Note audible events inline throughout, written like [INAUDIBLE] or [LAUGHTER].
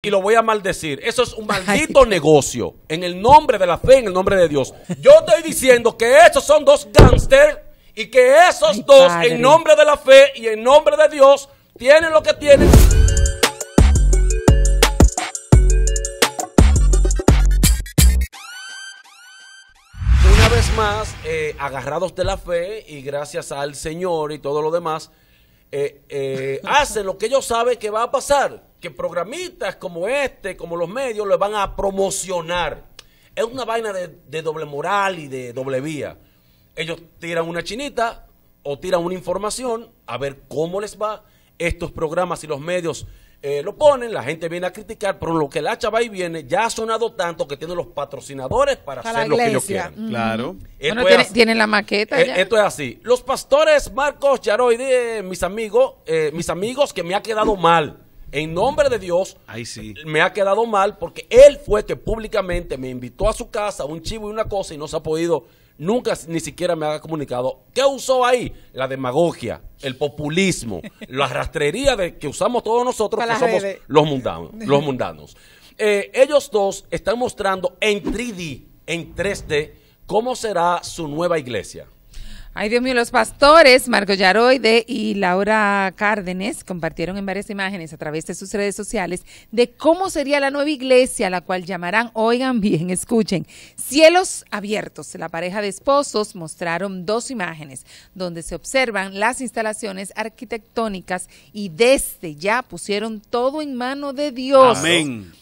y lo voy a maldecir. Eso es un maldito negocio. En el nombre de la fe, en el nombre de Dios. Yo estoy diciendo que esos son dos gángsters y que esos dos, en nombre de la fe y en nombre de Dios, tienen lo que tienen. Una vez más, eh, agarrados de la fe y gracias al Señor y todo lo demás, eh, eh, [LAUGHS] hacen lo que ellos saben que va a pasar que programitas como este, como los medios, lo van a promocionar. Es una vaina de, doble moral y de doble vía. Ellos tiran una chinita o tiran una información a ver cómo les va. Estos programas y los medios eh, lo ponen, la gente viene a criticar, pero lo que la chava y viene ya ha sonado tanto que tienen los patrocinadores para, hacer lo que ellos quieran. Claro. tienen la maqueta. Eh, esto es así. Los pastores Marcos Yaroide, mis amigos, eh, mis amigos que me ha quedado mal en nombre de Dios, me ha quedado mal porque él fue que públicamente me invitó a su casa, un chivo y una cosa, y no se ha podido, nunca ni siquiera me ha comunicado. ¿Qué usó ahí? La demagogia, el populismo, [LAUGHS] la rastrería de que usamos todos nosotros, que somos los mundanos. Los mundanos. [LAUGHS] Eh, ellos dos están mostrando en 3D, en 3D, cómo será su nueva iglesia. Ay, Dios mío, los pastores Marco Yaroide y Laura Cárdenes compartieron en varias imágenes a través de sus redes sociales de cómo sería la nueva iglesia, la cual llamarán, oigan bien, [LAUGHS] escuchen, cielos abiertos. La pareja de esposos mostraron dos imágenes donde se observan las instalaciones arquitectónicas y desde ya pusieron todo en mano de Dios. Amén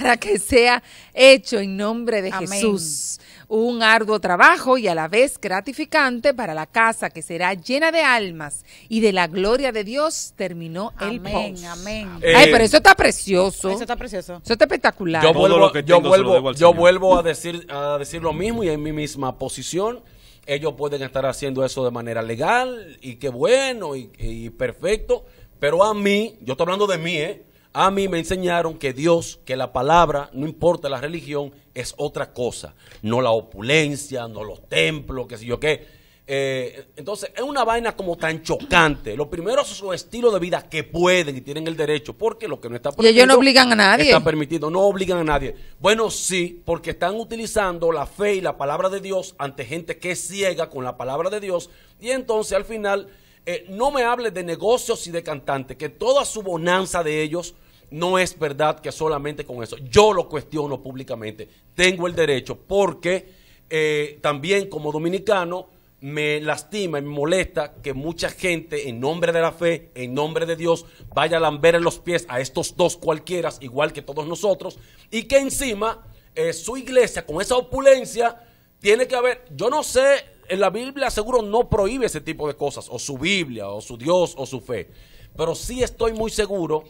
para que sea hecho en nombre de Jesús. Un arduo trabajo y a la vez gratificante para la casa que será llena de almas y de la gloria de Dios terminó el amén, Amén. Eh, Ay, pero eso está precioso. Eso está precioso. Eso está espectacular. Yo vuelvo, yo vuelvo, a decir a decir lo mismo y en mi misma posición ellos pueden estar haciendo eso de manera legal y qué bueno y, y, perfecto, pero a mí, yo estoy hablando de mí, ¿eh? A mí me enseñaron que Dios, que la palabra, no importa la religión, es otra cosa. No la opulencia, no los templos, qué sé yo qué. Eh, entonces, es una vaina como tan chocante. Lo primero es su estilo de vida que pueden y tienen el derecho, porque lo que no está permitido. Y ellos no obligan a nadie. están permitido, no obligan a nadie. Bueno, sí, porque están utilizando la fe y la palabra de Dios ante gente que es ciega con la palabra de Dios. Y entonces, al final. Eh, no me hable de negocios y de cantantes, que toda su bonanza de ellos no es verdad que solamente con eso. Yo lo cuestiono públicamente. Tengo el derecho porque eh, también como dominicano me lastima y me molesta que mucha gente en nombre de la fe, en nombre de Dios, vaya a lamber en los pies a estos dos cualquiera, igual que todos nosotros, y que encima eh, su iglesia con esa opulencia tiene que haber, yo no sé, en la Biblia seguro no prohíbe ese tipo de cosas, o su Biblia, o su Dios, o su fe, pero sí estoy muy seguro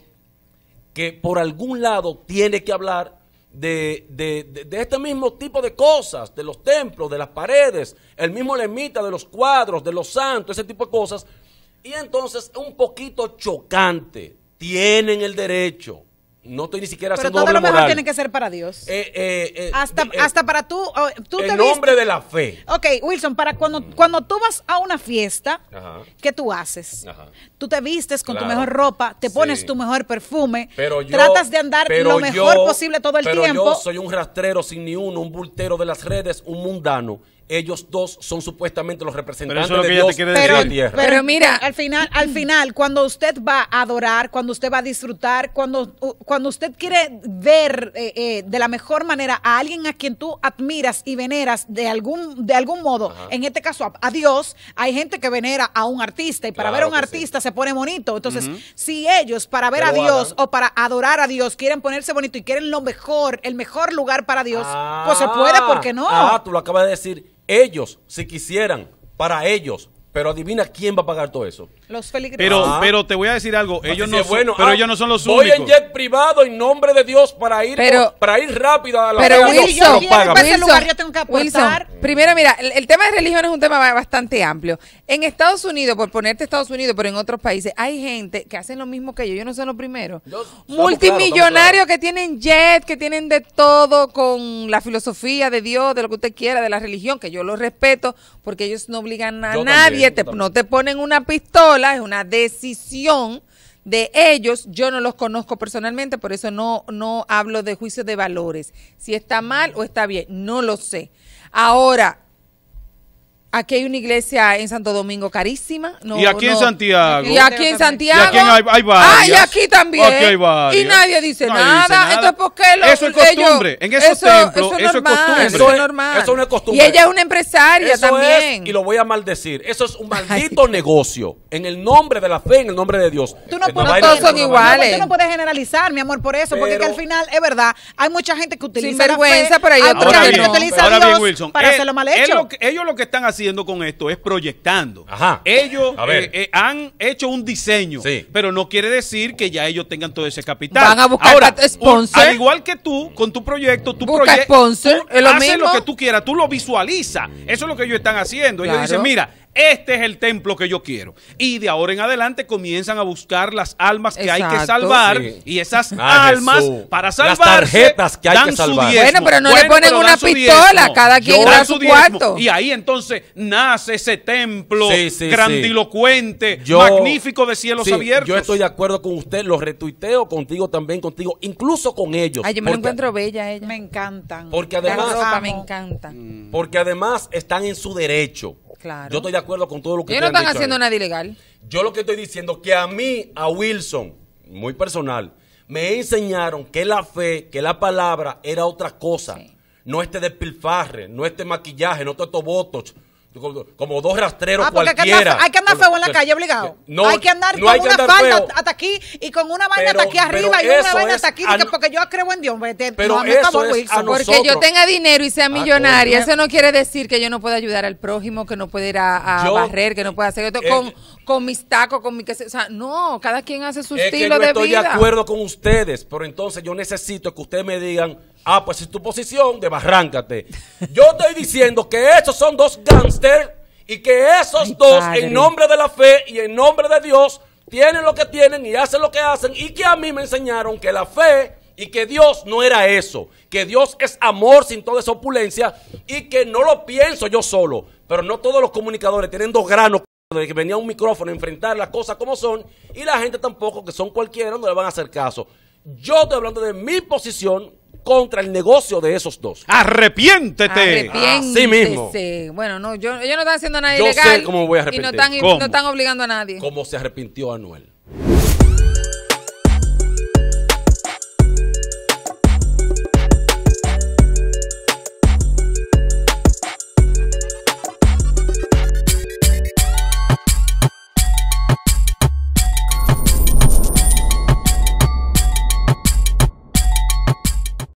que por algún lado tiene que hablar de, este mismo tipo de cosas, de los templos, de las paredes, el mismo lemita de los cuadros, de los santos, ese tipo de cosas. Y entonces un poquito chocante. Tienen el derecho. No estoy ni siquiera Pero todo lo mejor tiene que ser para Dios. Eh, eh, eh, hasta, hasta para tú. Oh, tú te En nombre de la fe. Ok, Wilson, para cuando, cuando tú vas a una fiesta, ¿qué tú haces? Tú te vistes con tu mejor ropa, te pones tu mejor perfume, tratas de andar lo mejor posible todo el pero tiempo. yo soy un rastrero sin ni uno, un bultero de las redes, un mundano ellos dos son supuestamente los representantes pero eso es lo que de te decir. Pero, Pero, mira, al final, al final, cuando usted va a adorar, cuando usted va a disfrutar, cuando, cuando usted quiere ver eh, eh, de la mejor manera a alguien a quien tú admiras y veneras de algún, de algún modo, en este caso a, Dios, hay gente que venera a un artista y para ver a un artista se pone bonito. Entonces, si ellos para ver a Dios o para adorar a Dios quieren ponerse bonito y quieren lo mejor, el mejor lugar para Dios, pues se puede, ¿por qué no? Ah, tú lo acabas de decir ellos, si quisieran, para ellos. Pero adivina quién va a pagar todo eso. Los feligreses. Pero, ah. pero te voy a decir algo. Ellos no, pero ah, ellos no son los únicos. Voy en jet privado en nombre de Dios para ir, para ir rápido a la Pero Wilson, lugar, yo tengo que primero mira, el, tema de religión es un tema bastante amplio. En Estados Unidos, por ponerte Estados Unidos, pero en otros países, hay gente que hacen lo mismo que yo. Yo no soy lo primero. Multimillonarios que tienen jet, que tienen de todo con la filosofía de Dios, de lo que usted quiera, de la religión, que yo lo respeto, porque ellos no obligan a nadie, te, no te ponen una pistola es una decisión de ellos. Yo no los conozco personalmente, por eso no, no hablo de juicio de valores. Si está mal o está bien, no lo sé. Ahora, Aquí hay una iglesia en Santo Domingo carísima. y aquí en Santiago. Y aquí en Santiago. Y aquí hay, hay Ah, y aquí también. Y nadie dice, nada. Entonces, ¿por qué Eso es costumbre. en esos templos, eso, es costumbre. Eso es normal. Eso no es costumbre. Y ella es una empresaria también. y lo voy a maldecir. Eso es un maldito negocio. En el nombre de la fe, en el nombre de Dios. Tú no, puedes, todos son iguales. no puedes generalizar, mi amor, por eso. porque que al final, es verdad, hay mucha gente que utiliza Sin vergüenza, pero hay otra gente eh, que utiliza Dios para hacerlo lo mal hecho. Ellos lo que están haciendo haciendo con esto es proyectando. Ellos eh, eh, han hecho un diseño, pero no quiere decir que ya ellos tengan todo ese capital. Van a buscar Ahora, sponsor. al igual que tú, con tu proyecto, tu Busca sponsor. Tú lo haces lo que tú quieras, tú lo visualizas. Eso es lo que ellos están haciendo. Ellos dicen, mira, este es el templo que yo quiero. Y de ahora en adelante comienzan a buscar las almas que hay que salvar. Y esas ah, almas, para salvar las tarjetas que hay que salvar. Bueno, pero no le ponen una pistola, cada quien da su, cuarto. Y ahí entonces nace ese templo grandilocuente, magnífico de cielos abiertos. Yo estoy de acuerdo con usted, lo retuiteo contigo también, contigo, incluso con ellos. Ay, me lo encuentro bella Me encantan. Porque además. me Porque además están en su derecho. Yo estoy de acuerdo con todo lo que Yo no están haciendo nada ilegal. Yo lo que estoy diciendo que a mí, a Wilson, muy personal, me enseñaron que la fe, que la palabra era otra cosa. No este despilfarre, no este maquillaje, no estos votos como, dos rastreros ah, cualquiera. Hay que andar, feo en la calle, obligado. Eh, no, hay que andar con una banda falda hasta aquí y con una vaina hasta aquí arriba y una vaina hasta aquí. porque yo creo en Dios. pero no, eso es Porque yo tenga dinero y sea ah, millonaria, eso no quiere decir que yo no pueda ayudar al prójimo, que no pueda ir a, barrer, que no pueda hacer esto. con, eh, con mis tacos, con mi que O sea, no, cada quien hace su estilo de vida. Estoy de acuerdo con ustedes, pero entonces yo necesito que ustedes me digan Ah, pues es tu posición, debarráncate. Yo estoy diciendo que esos son dos gángsters y que esos dos, en nombre de la fe y en nombre de Dios, tienen lo que tienen y hacen lo que hacen y que a mí me enseñaron que la fe y que Dios no era eso, que Dios es amor sin toda esa opulencia y que no lo pienso yo solo, pero no todos los comunicadores tienen dos granos de que venía un micrófono a enfrentar las cosas como son y la gente tampoco que son cualquiera no le van a hacer caso. Yo estoy hablando de mi posición contra el negocio de esos dos. Arrepiéntete. sí mismo. Bueno, no, yo, ellos no están haciendo nada ilegal. Yo sé cómo voy a arrepentir. Y no están, no están obligando a nadie. Como se arrepintió Anuel.